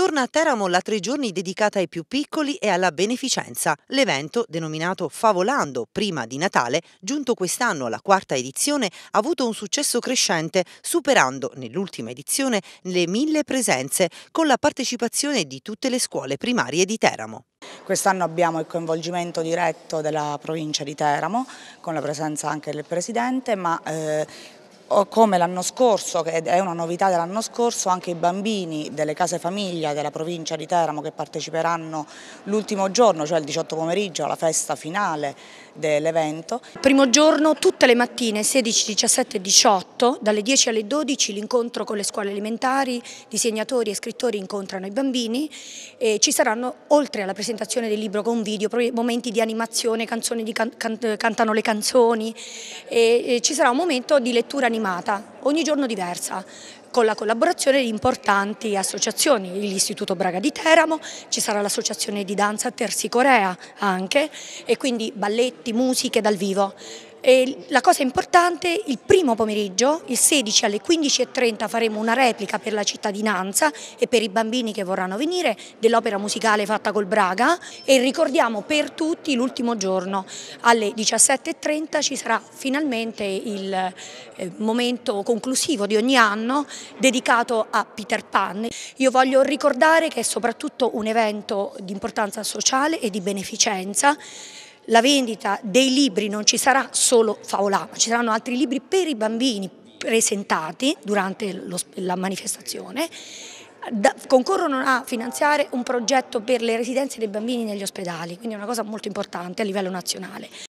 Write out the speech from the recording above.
torna a Teramo la tre giorni dedicata ai più piccoli e alla beneficenza. L'evento, denominato Favolando prima di Natale, giunto quest'anno alla quarta edizione, ha avuto un successo crescente, superando nell'ultima edizione le mille presenze, con la partecipazione di tutte le scuole primarie di Teramo. Quest'anno abbiamo il coinvolgimento diretto della provincia di Teramo, con la presenza anche del Presidente, ma eh, come l'anno scorso, che è una novità dell'anno scorso, anche i bambini delle case famiglia della provincia di Teramo che parteciperanno l'ultimo giorno, cioè il 18 pomeriggio, alla festa finale dell'evento. Primo giorno, tutte le mattine, 16, 17 e 18, dalle 10 alle 12, l'incontro con le scuole elementari, disegnatori e scrittori incontrano i bambini e ci saranno, oltre alla presentazione del libro con video, momenti di animazione, canzoni di can can cantano le canzoni, e, e ci sarà un momento di lettura animata animata, ogni giorno diversa, con la collaborazione di importanti associazioni, l'Istituto Braga di Teramo, ci sarà l'associazione di danza Tersi Corea anche e quindi balletti, musiche dal vivo la cosa importante, il primo pomeriggio, il 16 alle 15.30 faremo una replica per la cittadinanza e per i bambini che vorranno venire dell'opera musicale fatta col Braga e ricordiamo per tutti l'ultimo giorno alle 17.30 ci sarà finalmente il eh, momento conclusivo di ogni anno dedicato a Peter Pan. Io voglio ricordare che è soprattutto un evento di importanza sociale e di beneficenza la vendita dei libri non ci sarà solo Faolà, ma ci saranno altri libri per i bambini presentati durante lo, la manifestazione da, concorrono a finanziare un progetto per le residenze dei bambini negli ospedali, quindi è una cosa molto importante a livello nazionale.